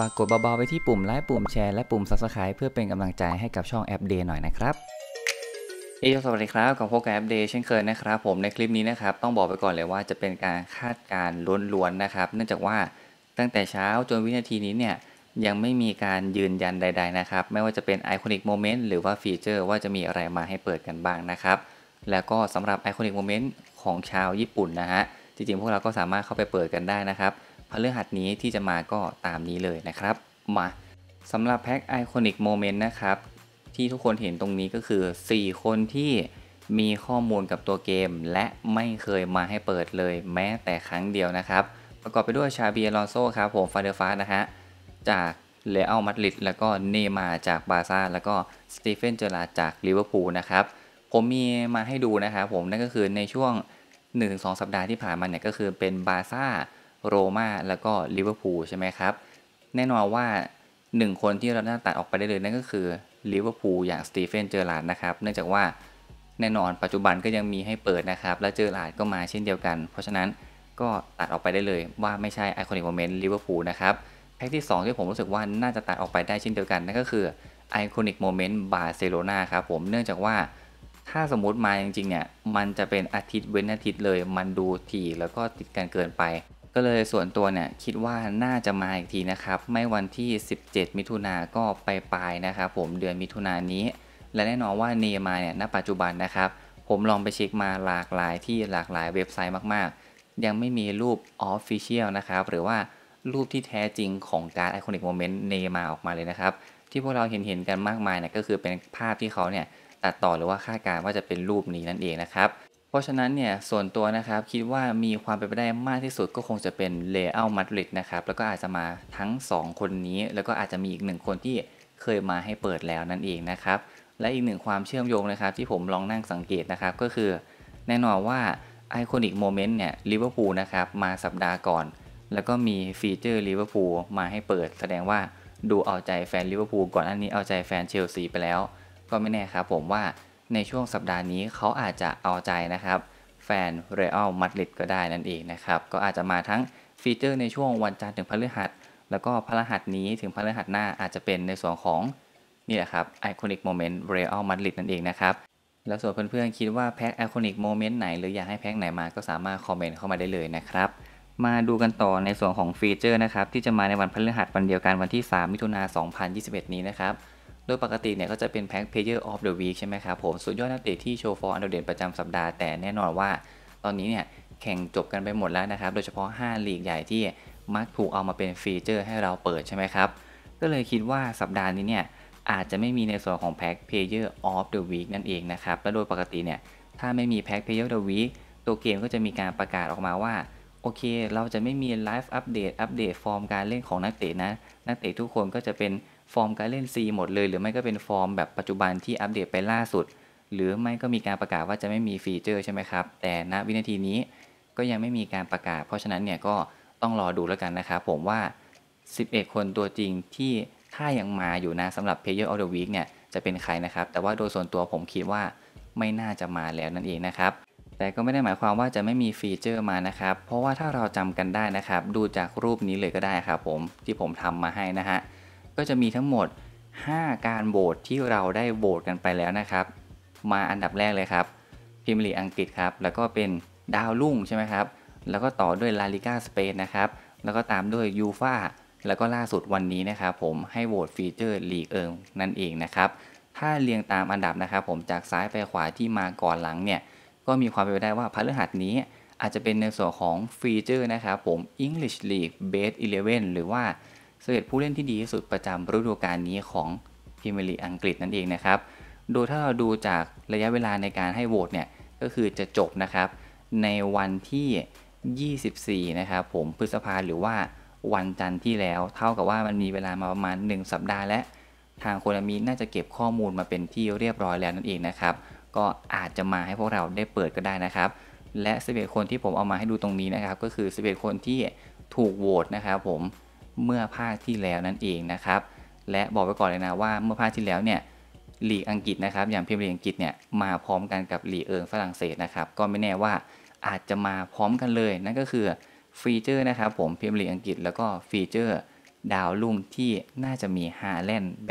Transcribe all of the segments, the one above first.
ฝากกดเบาๆไปที่ปุ่ม ไลค์ปุ่มแชร์ และปุ่ม Subscribe เพื่อเป็นกำลังใจให้กับช่องแอปเดย์หน่อยนะครับ เอ้สวัสดีครับ กับพบกับแอปเดย์เช่นเคยนะครับ ผมในคลิปนี้นะครับ ต้องบอกไปก่อนเลยว่าจะเป็นการคาดการล้วน ๆ นะครับ เนื่องจากว่าตั้งแต่เช้า จนวินาทีนี้เนี่ย ยังไม่มีการยืนยันใดๆนะครับไม่ว่าจะเป็น Iconic Moment หรือว่าฟีเจอร์ว่าจะมีอะไรมาให้เปิดกันบ้างนะครับแล้วก็สำหรับ Iconic Moment ของชาวญี่ปุ่นนะฮะจริงๆพวกเรา ก็สามารถเข้าไปเปิดกันได้นะครับพฤหัสนี้ที่จะมาก็ตามนี้เลยนะครับ มาสำหรับแพ็กไอคอนิกโมเมนต์นะครับ ที่ทุกคนเห็นตรงนี้ก็คือ 4 คนที่มีข้อมูลกับตัวเกม และไม่เคยมาให้เปิดเลยแม้แต่ครั้งเดียวนะครับ ประกอบไปด้วยชาเบียลอนโซครับ ผมฟาเดอร์ฟานะฮะจากเลออามาดริดแล้วก็เนมาจากบาซ่าแล้วก็สตีเฟนเจอราจากลิเวอร์พูลนะครับผมมีมาให้ดูนะครับผมนั่นก็คือในช่วง 1-2 สัปดาห์ที่ผ่านมาเนี่ยก็คือเป็นบาซ่าโรมาแล้วก็ลิเวอร์พูลใช่ไหมครับ แน่นอนว่า 1 คนที่เราน่าตัดออกไปได้เลยนั่นก็คือลิเวอร์พูลอย่างสตีเฟนเจอร์ลาดนะครับ เนื่องจากว่าแน่นอนปัจจุบันก็ยังมีให้เปิดนะครับและเจอร์ลาดก็มาเช่นเดียวกัน เพราะฉะนั้นก็ตัดออกไปได้เลยว่าไม่ใช่ไอคอนิกโมเมนต์ลิเวอร์พูลนะครับแพ็กที่ 2 ที่ผมรู้สึกว่าน่าจะตัดออกไปได้เช่นเดียวกันนั่นก็คือไอคอนิกโมเมนต์บาร์เซโลนาครับผมเนื่องจากว่าถ้าสมมติมาจริงๆเนี่ยมันจะเป็นอาทิตย์เว้นอาทิตย์เลย มันดูถี่แล้วก็ติดกันเกินไปก็เลยส่วนตัวเนี่ยคิดว่าน่าจะมาอีกทีนะครับ ไม่วันที่ 17 มิถุนาก็ไปปลายนะครับ ผมเดือนมิถุนายนนี้ และแน่นอนว่า เนมาเนี่ยณ ปัจจุบันนะครับ ผมลองไปเช็คมาหลากหลายที่หลากหลายเว็บไซต์มากๆ ยังไม่มีรูปออฟฟิเชียลนะครับหรือว่ารูปที่แท้จริงของการไอคอนิกโมเมนต์เนมาออกมาเลยนะครับ ที่พวกเราเห็นเห็นกันมากมายเนี่ย ก็คือเป็นภาพที่เขาเนี่ยตัดต่อหรือว่าคาดการณ์ว่าจะเป็นรูปนี้นั่นเองนะครับเพราะฉะนั้นเนี่ยส่วนตัวนะครับคิดว่ามีความเป็นไปได้มากที่สุดก็คงจะเป็นเลอร์มาดริดนะครับแล้วก็อาจจะมาทั้ง 2 คนนี้ แล้วก็อาจจะมีอีกหนึ่งคนที่เคยมาให้เปิดแล้วนั่นเองนะครับและอีกหนึ่งความเชื่อมโยงนะครับที่ผมลองนั่งสังเกตนะครับก็คือ แน่นอนว่าไอคอนิกโมเมนต์เนี่ยลิเวอร์พูลนะครับมาสัปดาห์ก่อน แล้วก็มีฟีเจอร์ลิเวอร์พูลมาให้เปิด แสดงว่าดูเอาใจแฟนลิเวอร์พูลก่อนอันนี้เอาใจแฟนเชลซีไปแล้ว ก็ไม่แน่ครับผมว่าในช่วงสัปดาห์นี้เขาอาจจะเอาใจนะครับ แฟนเรอัลมาดริดก็ได้นั่นเองนะครับ ก็อาจจะมาทั้งฟีเจอร์ในช่วงวันจันทร์ถึงพฤหัส แล้วก็พฤหัสนี้ถึงพฤหัสหน้าอาจจะเป็นในส่วนของนี่แหละครับไอคอนิกโมเมนต์เรอัลมาดริดนั่นเองนะครับ แล้วส่วนเพื่อนๆคิดว่าแพ็กไอคอนิกโมเมนต์ไหน หรืออยากให้แพ็กไหนมาก็สามารถคอมเมนต์เข้ามาได้เลยนะครับ มาดูกันต่อในส่วนของฟีเจอร์นะครับ ที่จะมาในวันพฤหัสวันเดียวกันวันที่ 3 มิถุนา2021 นี้นะครับโดยปกติเนี่ยก็จะเป็นแพ็กเพเยอร์ออฟเดอะวีคใช่ไหมครับผม สุดยอดนักเตะที่โชว์ฟอร์มอันเด่นประจำสัปดาห์แต่แน่นอนว่า ตอนนี้เนี่ยแข่งจบกันไปหมดแล้วนะครับ โดยเฉพาะ5ลีกใหญ่ที่มักถูกเอามาเป็นฟีเจอร์ให้เราเปิดใช่ไหมครับ ก็เลยคิดว่าสัปดาห์นี้เนี่ย อาจจะไม่มีในส่วนของแพ็กเพเยอร์ออฟเดอะวีคนั่นเองนะครับและโดยปกติเนี่ยถ้าไม่มีแพ็กเพเยอร์เดอะวีคตัวเกมก็จะมีการประกาศออกมาว่าโอเค เราจะไม่มีไลฟ์อัปเดตอัปเดตฟอร์มการเล่นของนักเตะนะนักเตะทุกคนก็จะเป็นฟอร์มการเล่น C หมดเลยหรือไม่ก็เป็นฟอร์มแบบปัจจุบันที่อัปเดตไปล่าสุด หรือไม่ก็มีการประกาศว่าจะไม่มีฟีเจอร์ใช่ไหมครับ แต่ณวินาทีนี้ก็ยังไม่มีการประกาศเพราะฉะนั้นเนี่ยก็ต้องรอดูแล้วกันนะครับผมว่า 11 คนตัวจริงที่ถ้ายังมาอยู่นะสำหรับ Player of the Week เนี่ยจะเป็นใครนะครับ แต่ว่าโดยส่วนตัวผมคิดว่าไม่น่าจะมาแล้วนั่นเองนะครับ แต่ก็ไม่ได้หมายความว่าจะไม่มีฟีเจอร์มานะครับ เพราะว่าถ้าเราจำกันได้นะครับ ดูจากรูปนี้เลยก็ได้ครับผมที่ผมทำมาให้นะฮะก็จะมีทั้งหมด 5 การโหวตที่เราได้โหวตกันไปแล้วนะครับ มาอันดับแรกเลยครับพิมลีอังกฤษครับแล้วก็เป็นดาวรุ่งใช่ไหมครับ แล้วก็ต่อด้วยลาลิก้าสเปนนะครับ แล้วก็ตามด้วยยูฟาแล้วก็ล่าสุดวันนี้นะครับ ผมให้โหวตฟีเจอร์ลีกเอิงนั่นเองนะครับ ถ้าเรียงตามอันดับนะครับ ผมจากซ้ายไปขวาที่มาก่อนหลังเนี่ยก็มีความเป็นไปได้ว่าพฤหัสนี้อาจจะเป็นในส่วนของฟีเจอร์นะครับ ผม English League b a s e 11 หรือว่าสเ็1ผู้เล่นที่ดีที่สุดประจำฤดูกาลนี้ของพรีเมียร์ลีกอังกฤษนั่นเองนะครับ โดยถ้าเราดูจากระยะเวลาในการให้โหวตเนี่ย ก็คือจะจบนะครับ ในวันที่ 24 นะครับผมพฤษภาหรือว่าวันจันทร์ที่แล้วเท่ากับว่ามันมีเวลามาประมาณ 1 สัปดาห์และทางโคนามิน่าจะเก็บข้อมูลมาเป็นที่เรียบร้อยแล้วนั่นเองนะครับ ก็อาจจะมาให้พวกเราได้เปิดก็ได้นะครับ และสบเ็ดคนที่ผมเอามาให้ดูตรงนี้นะครับ ก็คือสบเ็ดคนที่ถูกโหวตนะครับ ผมเมื่อภาคที่แล้วนั่นเองนะครับ และบอกไว้ก่อนเลยนะว่าเมื่อภาคที่แล้วเนี่ยหลีกอังกฤษนะครับอย่างพิมพ์ลีกอังกฤษเนี่ยมาพร้อมกันกับหลีกเอิงฝรั่งเศสนะครับก็ไม่แน่ว่าอาจจะมาพร้อมกันเลย นั่นก็คือฟีเจอร์นะครับ ผมพิมพ์ลีกอังกฤษ แล้วก็ฟีเจอร์ ดาวลุ่มที่น่าจะมีฮาแลนด์แบ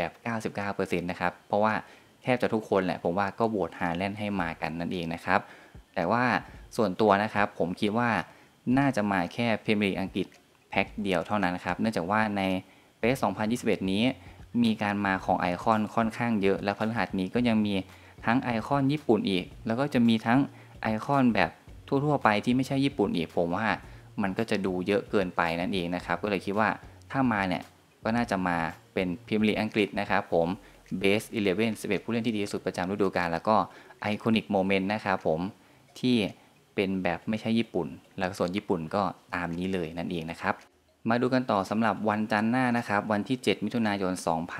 บ 99%นะครับเพราะว่าแทบจะทุกคนแหละผมว่าก็โหวตฮาแลนให้มากันนั่นเองนะครับแต่ว่าส่วนตัวนะครับผมคิดว่าน่าจะมาแค่พรีเมียรอังกฤษแพ็คเดียวเท่านั้นครับ เนื่องจากว่าในเฟส2021 นี้ มีการมาของไอคอนค่อนข้างเยอะ และพฤหัสนี้ก็ยังมีทั้งไอคอนญี่ปุ่นอีก แล้วก็จะมีทั้งไอคอนแบบทั่วๆ ไปที่ไม่ใช่ญี่ปุ่นอีก ผมว่ามันก็จะดูเยอะเกินไปนั่นเองนะครับ ก็เลยคิดว่าถ้ามาเนี่ยก็น่าจะมาเป็นพิมพ์ลีอังกฤษนะครับผม เบส 11 11 ผู้เล่นที่ดีที่สุดประจำฤดูกาล แล้วก็ไอคอนิกโมเมนต์นะครับผมที่เป็นแบบไม่ใช่ญี่ปุ่น แล้วส่วนญี่ปุ่นก็ตามนี้เลยนั่นเองนะครับ มาดูกันต่อสำหรับวันจันทร์หน้านะครับวันที่ 7 มิถุนายน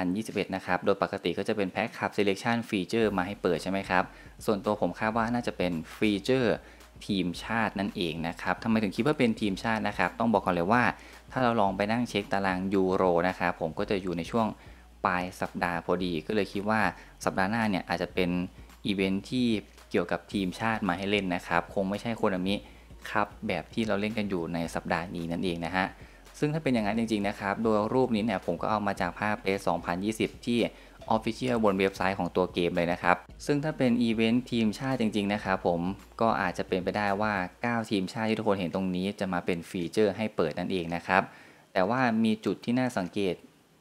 2021 นะครับ โดยปกติก็จะเป็นแพ็คขับ selection f e a t u r มาให้เปิดใช่ไหมครับ ส่วนตัวผมคาดว่าน่าจะเป็นฟีเจอร์ทีมชาตินั่นเองนะครับทำไมถึงคิดว่าเป็นทีมชาตินะครับ ต้องบอกก่อนเลยว่าถ้าเราลองไปนั่งเช็คตารางยูโรนะครับผมก็จะอยู่ในช่วงปลายสัปดาห์พอดี ก็เลยคิดว่าสัปดาห์หน้าเนี่ยอาจจะเป็นอีเวนท์ที่เกี่ยวกับทีมชาติมาให้เล่นนะครับ คงไม่ใช่โคนามิครับ แบบที่เราเล่นกันอยู่ในสัปดาห์นี้นั่นเองนะฮะ ซึ่งถ้าเป็นอย่างนั้นจริงๆนะครับ โดยรูปนี้เนี่ยผมก็เอามาจากภาพเป2020 ที่ออฟฟิเชียลบนเว็บไซต์ของตัวเกมเลยนะครับ ซึ่งถ้าเป็นอีเวนต์ทีมชาติจริงๆนะครับผมก็อาจจะเป็นไปได้ว่า 9 ทีมชาติที่ทุกคนเห็นตรงนี้ จะมาเป็นฟีเจอร์ให้เปิดนั่นเองนะครับ แต่ว่ามีจุดที่น่าสังเกต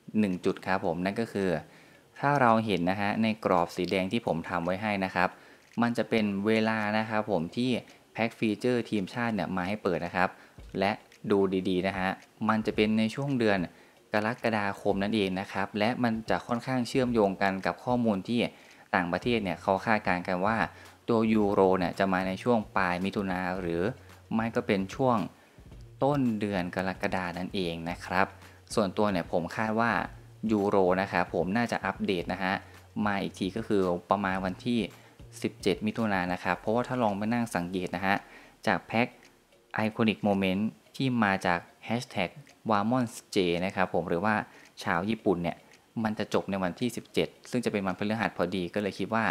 1จุดครับผมนั่นก็คือ ถ้าเราเห็นนะฮะในกรอบสีแดงที่ผมทำไว้ให้นะครับมันจะเป็นเวลานะครับผมที่แพ็กฟีเจอร์ทีมชาติเนี่ยมาให้เปิดนะครับและดูดีๆนะฮะมันจะเป็นในช่วงเดือนกรกฎาคมนั่นเองนะครับและมันจะค่อนข้างเชื่อมโยงกันกับข้อมูลที่ต่างประเทศเนี่ยเขาคาดการณ์กันว่าตัวยูโรเนี่ยจะมาในช่วงปลายมิถุนาหรือไม่ก็เป็นช่วงต้นเดือนกรกฎานั่นเองนะครับ ส่วนตัวเนี่ยผมคาดว่ายูโรนะครับผมน่าจะอัปเดตนะฮะมาอีกทีก็คือประมาณวันที่17มิถุนายนนะครับ เพราะว่าถ้าลองไปนั่งสังเกตนะฮะจากแพ็ค Iconic Moment ที่มาจาก Hashtag w a m o n j นะครับผมหรือว่า ชาวญี่ปุ่นเนี่ย มันจะจบในวันที่ 17 ซึ่งจะเป็นวันพฤหัสพอดีก็เลยคิดว่า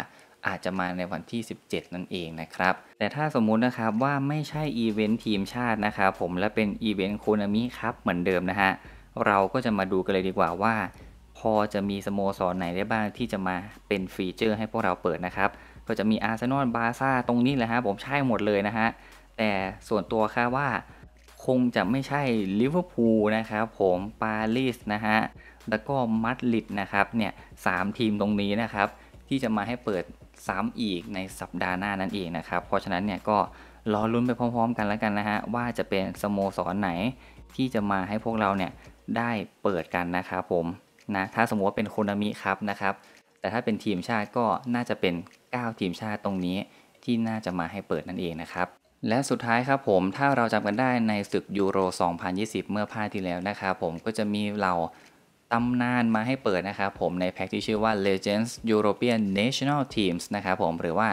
อาจจะมาในวันที่ 17 นั่นเองนะครับ แต่ถ้าสมมุตินะครับว่าไม่ใช่อีเวนต์ทีมชาตินะครับ ผมและเป็นอีเวนต์โคนมิครับเหมือนเดิมนะฮะเราก็จะมาดูกันเลยดีกว่าว่า พอจะมีสโมสรไหนได้บ้างที่จะมาเป็นฟีเจอร์ ให้พวกเราเปิดนะครับก็จะมีอาร์เซนอล บาซ่า ตรงนี้แหละฮะผมใช่หมดเลยนะฮะ แต่ส่วนตัวค่ะว่าคงจะไม่ใช่ลิเวอร์พูลนะครับผม ปารีสนะฮะ แล้วก็มัดลิดนะครับ เนี่ยสามทีมตรงนี้นะครับ ที่จะมาให้เปิดซ้ำอีกในสัปดาห์หน้านั่นเองนะครับ เพราะฉะนั้นเนี่ยก็รอลุ้นไปพร้อมๆกันแล้วกันนะฮะว่าจะเป็นสโมสรไหนที่จะมาให้พวกเราเนี่ยได้เปิดกันนะครับผมนะถ้าสมมติว่าเป็นโคนามิครับนะครับแต่ถ้าเป็นทีมชาติก็น่าจะเป็น 9 ทีมชาติตรงนี้ที่น่าจะมาให้เปิดนั่นเองนะครับ และสุดท้ายครับผม ถ้าเราจำกันได้ในศึกยูโร2020 เมื่อพาที่แล้วนะครับผมก็จะมีเราตำนานมาให้เปิดนะครับผมในแพ็กที่ชื่อว่า Legends European National Teams นะครับผมหรือว่า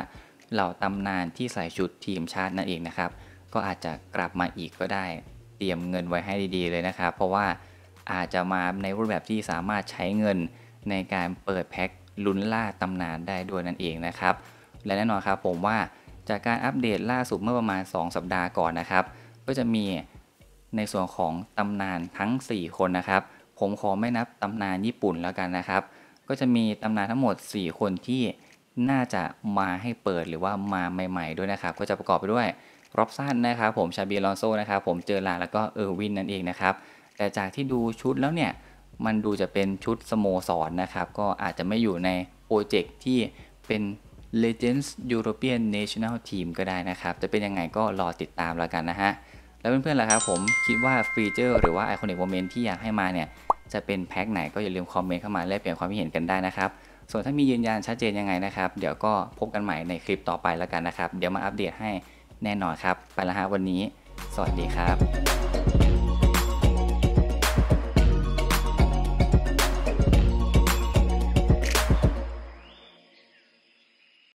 เหล่าตำนานที่ใส่ชุดทีมชาตินั่นเองนะครับ ก็อาจจะกลับมาอีกก็ได้เตรียมเงินไว้ให้ดีๆเลยนะครับเพราะว่าอาจจะมาในรูปแบบที่สามารถใช้เงินในการเปิดแพ็กลุ้นล่าตำนานได้ด้วยนั่นเองนะครับและแน่นอนครับผมว่าจากการอัปเดตล่าสุดเมื่อประมาณ 2 สัปดาห์ ก่อนนะครับ ก็จะมีในส่วนของตำนานทั้ง 4 คนนะครับ ผมขอไม่นับตำนานญี่ปุ่นแล้วกันนะครับ ก็จะมีตำนานทั้งหมด 4 คนที่น่าจะมาให้เปิดหรือว่ามาใหม่ ๆด้วยนะครับก็จะประกอบไปด้วยร็อบสันนะครับ ผมชาบีลอนโซนะครับ ผมเจอลาแล้วก็เออร์วินนั่นเองนะครับแต่จากที่ดูชุดแล้วเนี่ยมันดูจะเป็นชุดสโมสรนนะครับ ก็อาจจะไม่อยู่ในโปรเจกต์ที่เป็น Legends European National Team ก็ได้นะครับ จะเป็นยังไงก็รอติดตามแล้วกันนะฮะ แล้วเพื่อนๆล่ะครับผมคิดว่าฟีเจอร์หรือว่าคอนิ i โมเมนต์ที่อยากให้มาเนี่ย จะเป็นแพ็คไหนก็อย่าลืมคอมเมนต์เข้ามา แลกเปลี่ยนความคิดเห็นกันได้นะครับ ส่วนถ้ามียืนยันชัดเจนยังไงนะครับเดี๋ยวก็พบกันใหม่ในคลิปต่อไปแล้วกันนะครับเดี๋ยวมาอัปเดตให้แน่นอนครับไปละฮะวันนี้ สวัสดีครับ